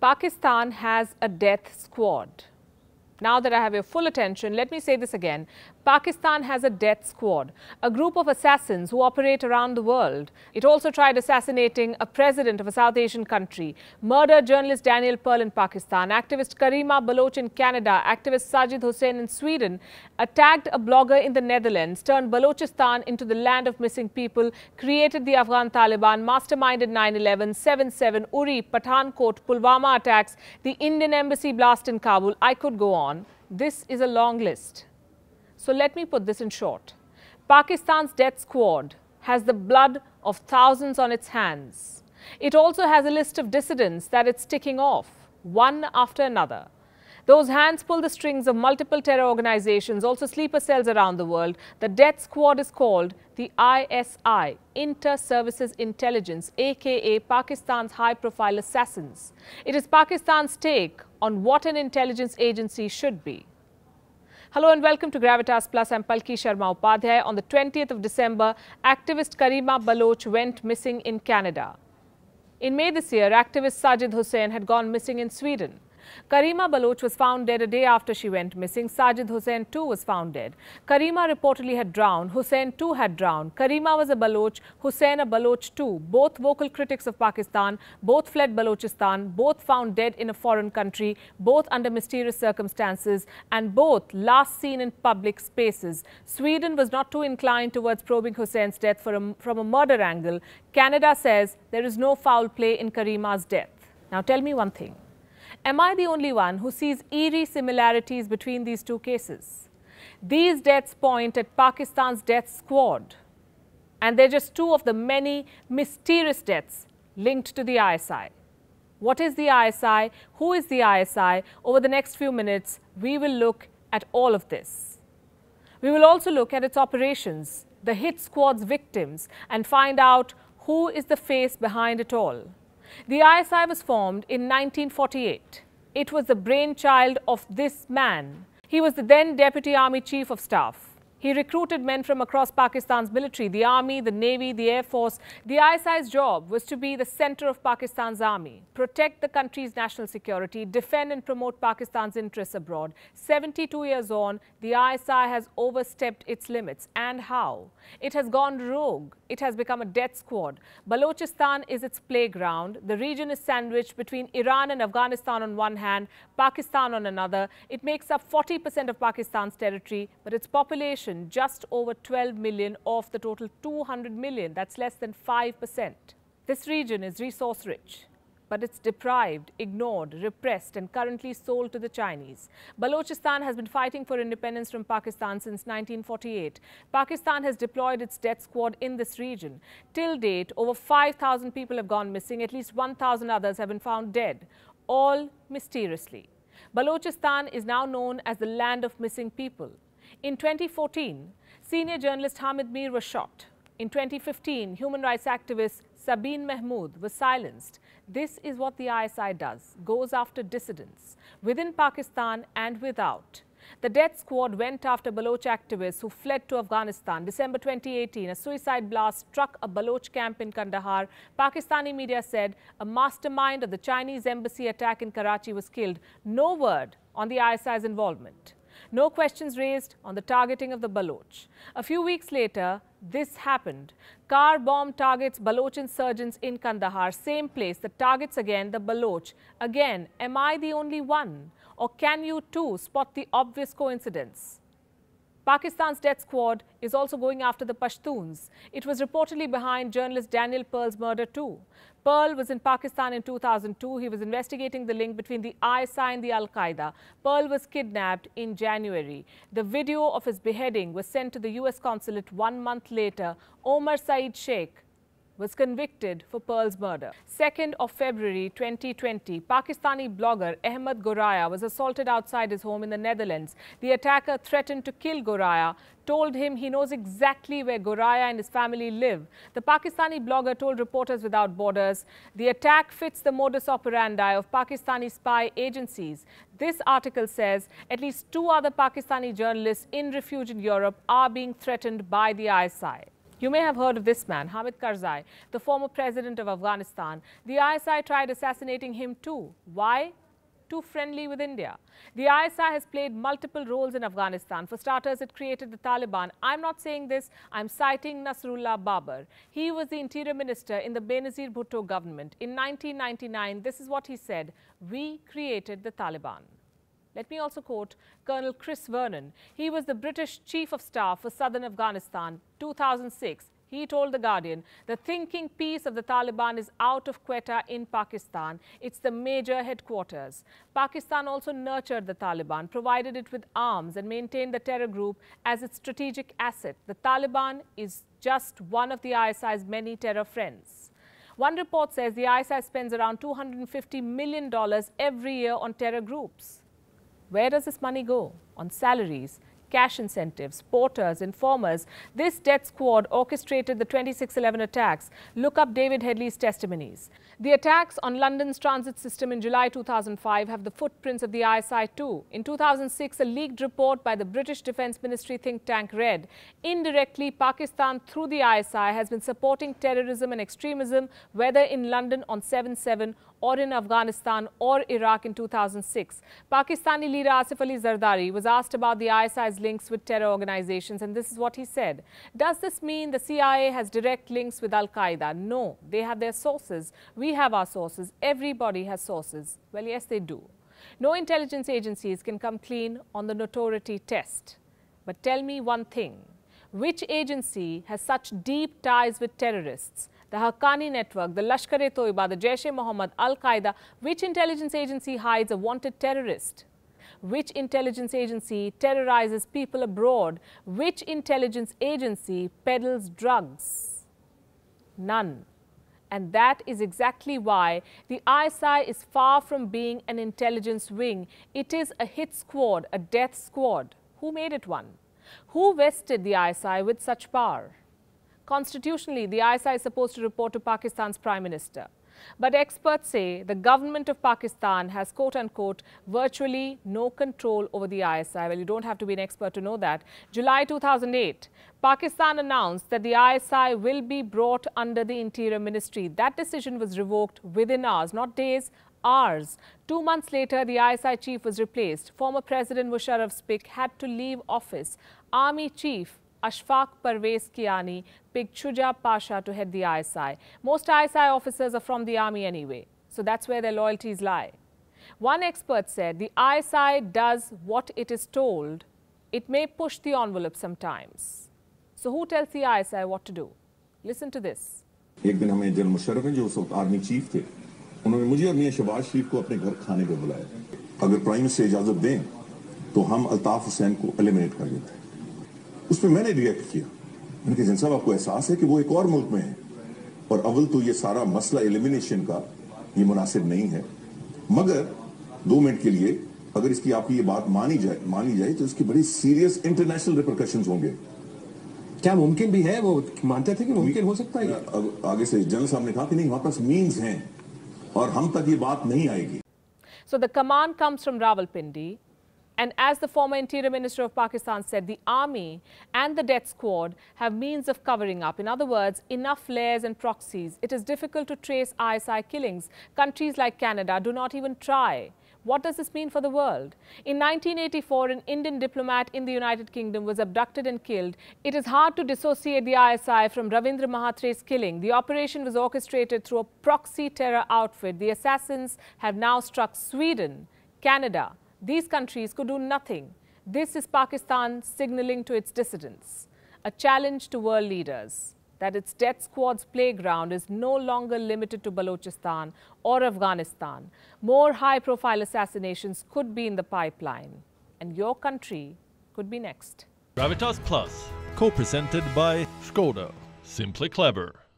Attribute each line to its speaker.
Speaker 1: Pakistan has a death squad. Now that I have your full attention, let me say this again. Pakistan has a death squad, a group of assassins who operate around the world. It also tried assassinating a president of a South Asian country, murdered journalist Daniel Pearl in Pakistan, activist Karima Baloch in Canada, activist Sajid Hussain in Sweden, attacked a blogger in the Netherlands, turned Balochistan into the land of missing people, created the Afghan Taliban, masterminded 9-11, 7-7, Uri, Pathankot, Pulwama attacks, the Indian embassy blast in Kabul. I could go on. This is a long list. So let me put this in short. Pakistan's death squad has the blood of thousands on its hands. It also has a list of dissidents that it's ticking off, one after another. Those hands pull the strings of multiple terror organizations, also sleeper cells around the world. The death squad is called the ISI, Inter Services Intelligence, aka Pakistan's high profile assassins. It is Pakistan's take on what an intelligence agency should be. Hello and welcome to Gravitas Plus. I'm Palki Sharma Upadhyay. On the 20th of December, activist Karima Baloch went missing in Canada. In May this year, activist Sajid Hussain had gone missing in Sweden. Karima Baloch was found dead a day after she went missing. Sajid Hussain too was found dead. Karima reportedly had drowned. Hussain too had drowned. Karima was a Baloch, Hussain a Baloch too. Both vocal critics of Pakistan. Both fled Balochistan. Both found dead in a foreign country. Both under mysterious circumstances. And both last seen in public spaces. Sweden was not too inclined towards probing Hussain's death a, from a murder angle. Canada says there is no foul play in Karima's death. Now tell me one thing. Am I the only one who sees eerie similarities between these two cases? These deaths point at Pakistan's death squad. And they're just two of the many mysterious deaths linked to the ISI. What is the ISI? Who is the ISI? Over the next few minutes, we will look at all of this. We will also look at its operations, the hit squad's victims, and find out who is the face behind it all. The ISI was formed in 1948. It was the brainchild of this man. He was the then Deputy Army Chief of Staff. He recruited men from across Pakistan's military, the army, the navy, the air force. The ISI's job was to be the center of Pakistan's army, protect the country's national security, defend and promote Pakistan's interests abroad. 72 years on, the ISI has overstepped its limits. And how? It has gone rogue. It has become a death squad. Balochistan is its playground. The region is sandwiched between Iran and Afghanistan on one hand, Pakistan on another. It makes up 40% of Pakistan's territory, but its population just over 12 million of the total 200 million. That's less than 5%. This region is resource rich, but it's deprived, ignored, repressed and currently sold to the Chinese. Balochistan has been fighting for independence from Pakistan since 1948. Pakistan has deployed its death squad in this region. Till date, over 5,000 people have gone missing. At least 1,000 others have been found dead, all mysteriously. Balochistan is now known as the land of missing people. In 2014, senior journalist Hamid Mir was shot. In 2015, human rights activist Sabine Mahmood was silenced. This is what the ISI does, goes after dissidents, within Pakistan and without. The death squad went after Baloch activists who fled to Afghanistan. December 2018, a suicide blast struck a Baloch camp in Kandahar. Pakistani media said a mastermind of the Chinese embassy attack in Karachi was killed. No word on the ISI's involvement. No questions raised on the targeting of the Baloch. A few weeks later, this happened. Car bomb targets Baloch insurgents in Kandahar, same place that targets again the Baloch. Again, am I the only one? Or can you too spot the obvious coincidence? Pakistan's death squad is also going after the Pashtuns. It was reportedly behind journalist Daniel Pearl's murder too. Pearl was in Pakistan in 2002. He was investigating the link between the ISI and the Al-Qaeda. Pearl was kidnapped in January. The video of his beheading was sent to the U.S. consulate one month later. Omar Saeed Sheikh was convicted for Pearl's murder. 2nd of February 2020, Pakistani blogger Ahmed Goraya was assaulted outside his home in the Netherlands. The attacker threatened to kill Goraya, told him he knows exactly where Goraya and his family live. The Pakistani blogger told Reporters Without Borders, the attack fits the modus operandi of Pakistani spy agencies. This article says at least two other Pakistani journalists in refuge in Europe are being threatened by the ISI. You may have heard of this man, Hamid Karzai, the former president of Afghanistan. The ISI tried assassinating him too. Why? Too friendly with India. The ISI has played multiple roles in Afghanistan. For starters, it created the Taliban. I'm not saying this, I'm citing Nasrullah Babar. He was the interior minister in the Benazir Bhutto government. In 1999, this is what he said We created the Taliban. Let me also quote Colonel Chris Vernon. He was the British Chief of Staff for Southern Afghanistan 2006. He told The Guardian, the thinking piece of the Taliban is out of Quetta in Pakistan. It's the major headquarters. Pakistan also nurtured the Taliban, provided it with arms and maintained the terror group as its strategic asset. The Taliban is just one of the ISI's many terror friends. One report says the ISI spends around $250 million every year on terror groups. Where does this money go? On salaries, cash incentives, porters, informers. This death squad orchestrated the 2611 attacks. Look up David Headley's testimonies. The attacks on London's transit system in July 2005 have the footprints of the ISI too. In 2006, a leaked report by the British Defence Ministry think tank read, indirectly Pakistan through the ISI has been supporting terrorism and extremism, whether in London on 7-7 or in Afghanistan or Iraq in 2006. Pakistani leader Asif Ali Zardari was asked about the ISI's links with terror organizations, and this is what he said. Does this mean the CIA has direct links with Al Qaeda? No, they have their sources. We have our sources. Everybody has sources. Well, yes, they do. No intelligence agencies can come clean on the notoriety test. But tell me one thing. Which agency has such deep ties with terrorists? The Haqqani network, the Lashkar-e-Toiba, the Jaish-e-Mohammed, Al-Qaeda, which intelligence agency hides a wanted terrorist? Which intelligence agency terrorizes people abroad? Which intelligence agency peddles drugs? None. And that is exactly why the ISI is far from being an intelligence wing. It is a hit squad, a death squad. Who made it one? Who vested the ISI with such power? Constitutionally, the ISI is supposed to report to Pakistan's Prime Minister. But experts say the government of Pakistan has quote unquote virtually no control over the ISI. Well, you don't have to be an expert to know that. July 2008, Pakistan announced that the ISI will be brought under the Interior Ministry. That decision was revoked within hours, not days, hours. Two months later, the ISI chief was replaced. Former President Musharraf pick had to leave office. Army chief Ashfaq Parvez Kiani picked Shuja Pasha to head the ISI. Most ISI officers are from the army anyway, so that's where their loyalties lie. One expert said the ISI does what it is told. It may push the envelope sometimes. So who tells the ISI what to do? Listen to this. एक दिन हमें general Musharraf हैं जो उस वक्त army chief थे उन्होंने मुझे और मियाँ शहबाज शरीफ को अपने घर खाने पर बुलाया अगर प्राइम मिनिस्टर इजाजत दें तो हम अल्ताफ हुसैन को एलिमिनेट कर देते उसमें मैंने रिएक्ट किया मैंने कहा साहब आपको एहसास है कि वो एक और मुल्क में है और अव्वल तो ये सारा मसला एलिमिनेशन का ये मुनासिब नहीं है मगर दो मिनट के लिए अगर इसकी आपकी ये बात मानी जाए मानी जाए तो इसकी बड़ी सीरियस इंटरनेशनल रिप्रकशन होंगे क्या मुमकिन भी है वो मानते थे कि मुमकिन हो सकता है अब आगे से जनरल साहब ने कहा कि नहीं वापस पास मीन्स हैं और हम तक ये बात नहीं आएगी so the command comes from Rawalpindi And as the former Interior Minister of Pakistan said, the army and the death squad have means of covering up. In other words, enough layers and proxies. It is difficult to trace ISI killings. Countries like Canada do not even try. What does this mean for the world? In 1984, an Indian diplomat in the United Kingdom was abducted and killed. It is hard to dissociate the ISI from Ravindra Mahatre's killing. The operation was orchestrated through a proxy terror outfit. The assassins have now struck Sweden, Canada, these countries could do nothing. This is Pakistan signaling to its dissidents, a challenge to world leaders that its death squad's playground is no longer limited to Balochistan or Afghanistan. More high-profile assassinations could be in the pipeline, and your country could be next. Gravitas Plus, co-presented by Skoda. Simply clever.